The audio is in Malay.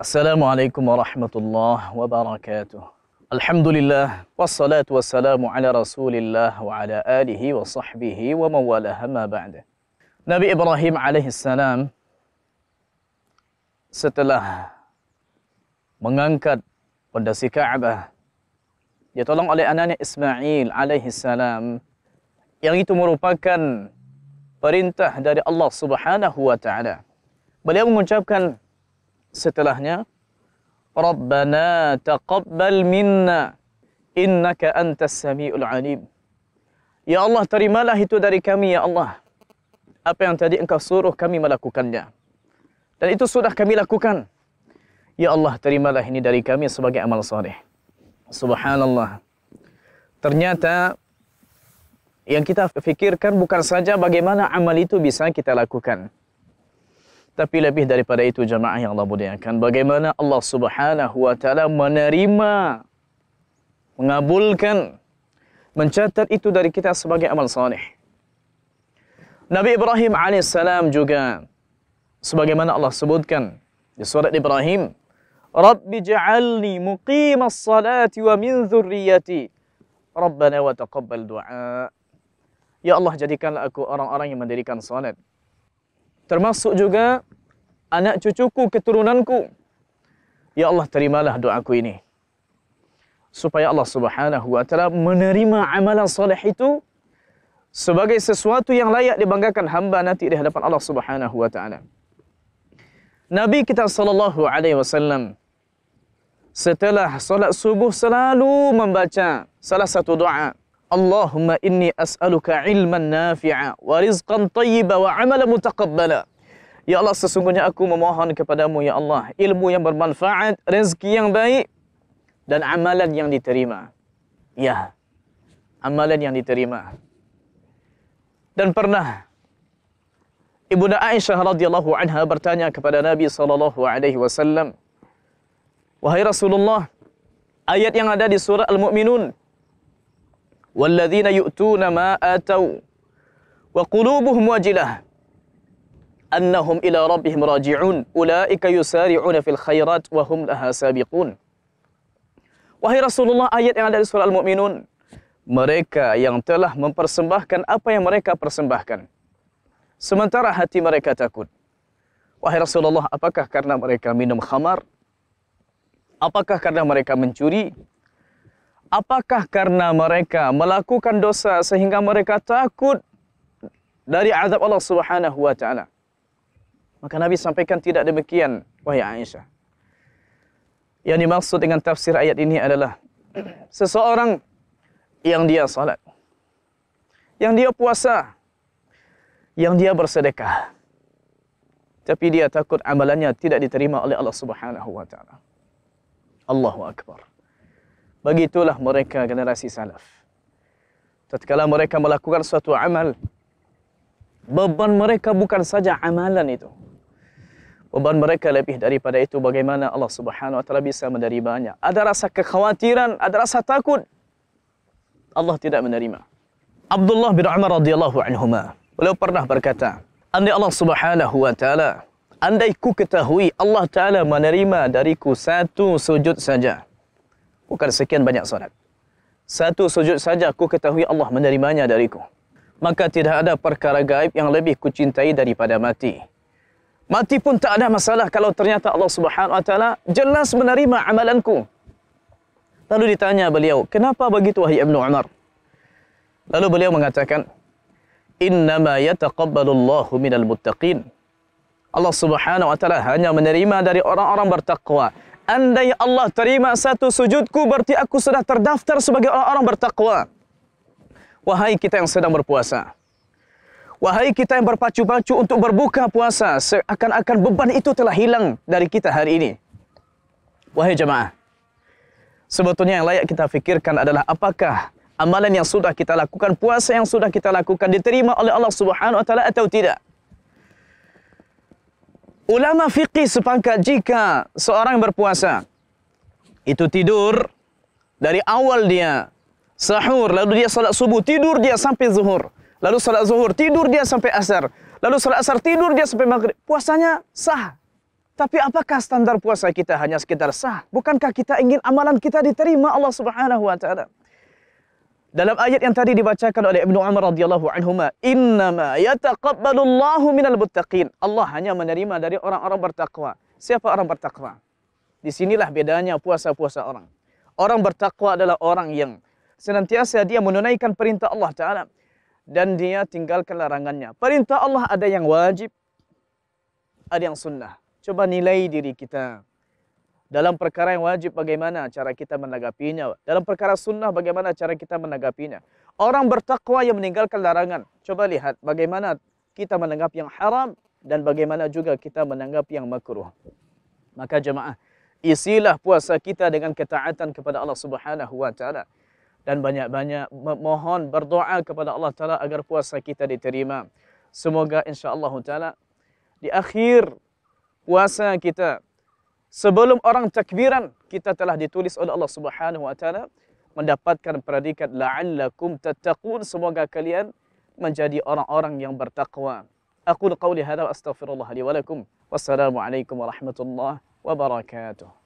Assalamualaikum warahmatullahi wabarakatuh. Alhamdulillah wassalatu wassalamu ala Rasulillah wa ala alihi wa sahbihi wa mawalah ma ba'da. Nabi Ibrahim alaihi salam setelah mengangkat pondasi Kaabah ditolong oleh anaknya Ismail alaihi salam yang itu merupakan perintah dari Allah Subhanahu wa taala. Beliau mengucapkan setelahnya Rabbana taqabbal minna innaka antas samiul alim Ya Allah terimalah itu dari kami ya Allah apa yang tadi engkau suruh kami melakukannya dan itu sudah kami lakukan Ya Allah terimalah ini dari kami sebagai amal saleh. Subhanallah Ternyata yang kita fikirkan bukan saja bagaimana amal itu bisa kita lakukan tapi lebih daripada itu jemaah yang Allah muliakan bagaimana Allah Subhanahu wa taala menerima mengabulkan mencatat itu dari kita sebagai amal saleh Nabi Ibrahim AS juga sebagaimana Allah sebutkan di surat Ibrahim Rabbi ja'alni muqimas salati wa min zurriyati Rabbana wa taqabbal du'a Ya Allah jadikanlah aku orang-orang yang mendirikan salat termasuk juga anak cucuku keturunanku ya Allah terimalah doaku ini supaya Allah Subhanahu wa taala menerima amalan soleh itu sebagai sesuatu yang layak dibanggakan hamba nanti di hadapan Allah Subhanahu wa taala Nabi kita sallallahu alaihi wasallam setelah solat subuh selalu membaca salah satu doa Allahumma inni as'aluka ilman nafi'a wa rizqan tayyiba wa amala mutaqabbala. Ya Allah, sesungguhnya aku memohon kepadamu, Ya Allah, ilmu yang bermanfaat, rezeki yang baik, dan amalan yang diterima. Ya, amalan yang diterima. Dan pernah, Ibunda Aisyah radhiyallahu anha bertanya kepada Nabi sallallahu alaihi wasallam, "Wahai Rasulullah, ayat yang ada di surah Al-Mu'minun والذين يؤتون ما آتوا وقلوبهم واجلة أنهم إلى ربهم راجعون أولئك يسارعون في الخيرات وهم لها سابقون Wahai Rasulullah ayat yang ada di surah Al-Mu'minun Mereka yang telah mempersembahkan apa yang mereka persembahkan Sementara hati mereka takut Wahai Rasulullah apakah karena mereka minum khamar Apakah karena mereka mencuri apakah karena mereka melakukan dosa sehingga mereka takut dari azab Allah Subhanahu wa taala. Maka Nabi sampaikan tidak demikian wahai Aisyah. Yang dimaksud dengan tafsir ayat ini adalah seseorang yang dia salat, yang dia puasa, yang dia bersedekah. Tapi dia takut amalannya tidak diterima oleh Allah Subhanahu wa taala. Allahu akbar. Begitulah mereka generasi salaf. Tatkala mereka melakukan suatu amal, beban mereka bukan saja amalan itu. Beban mereka lebih daripada itu bagaimana Allah Subhanahu wa taala bisa menerimanya. Ada rasa kekhawatiran, ada rasa takut. Allah tidak menerima. Abdullah bin Umar radhiyallahu anhuma beliau pernah berkata, "Andai Allah Subhanahu wa taala andai ku ketahui Allah taala menerima dariku satu sujud saja." bukan sekian banyak solat. Satu sujud saja aku ketahui Allah menerimanya dariku. Maka tidak ada perkara gaib yang lebih ku cintai daripada mati. Mati pun tak ada masalah kalau ternyata Allah Subhanahu Wa Taala jelas menerima amalanku. Lalu ditanya beliau, kenapa begitu wahai Ibn Umar? Lalu beliau mengatakan, Innama yataqabbalu Allahu minal muttaqin. Allah Subhanahu wa taala hanya menerima dari orang-orang bertakwa. Andai Allah terima satu sujudku berarti aku sudah terdaftar sebagai orang-orang bertakwa. Wahai kita yang sedang berpuasa. Wahai kita yang berpacu-pacu untuk berbuka puasa seakan-akan beban itu telah hilang dari kita hari ini. Wahai jemaah. Sebetulnya yang layak kita fikirkan adalah apakah amalan yang sudah kita lakukan, puasa yang sudah kita lakukan diterima oleh Allah Subhanahu wa taala atau tidak? Ulama fiqih sepakat jika seorang berpuasa itu tidur dari awal dia sahur lalu dia salat subuh tidur dia sampai zuhur lalu salat zuhur tidur dia sampai asar lalu salat asar tidur dia sampai maghrib puasanya sah tapi apakah standar puasa kita hanya sekitar sah bukankah kita ingin amalan kita diterima Allah Subhanahu wa taala dalam ayat yang tadi dibacakan oleh Ibnu Umar radhiyallahu anhu ma innama yataqabbalu Allahu minal muttaqin. Allah hanya menerima dari orang-orang bertakwa. Siapa orang bertakwa? Di sinilah bedanya puasa-puasa orang. Orang bertakwa adalah orang yang senantiasa dia menunaikan perintah Allah taala dan dia tinggalkan larangannya. Perintah Allah ada yang wajib, ada yang sunnah. Coba nilai diri kita. Dalam perkara yang wajib bagaimana cara kita menanggapinya? Dalam perkara sunnah bagaimana cara kita menanggapinya? Orang bertakwa yang meninggalkan larangan. Coba lihat bagaimana kita menanggap yang haram dan bagaimana juga kita menanggap yang makruh. Maka jemaah, isilah puasa kita dengan ketaatan kepada Allah Subhanahu wa taala dan banyak-banyak mohon berdoa kepada Allah taala agar puasa kita diterima. Semoga insya-Allah taala di akhir puasa kita sebelum orang takbiran kita telah ditulis oleh Allah Subhanahu wa taala mendapatkan predikat la'allakum tattaqun semoga kalian menjadi orang-orang yang bertakwa. Aku qauli hadza astaghfirullah li wa lakum. Wassalamu alaikum warahmatullahi wabarakatuh.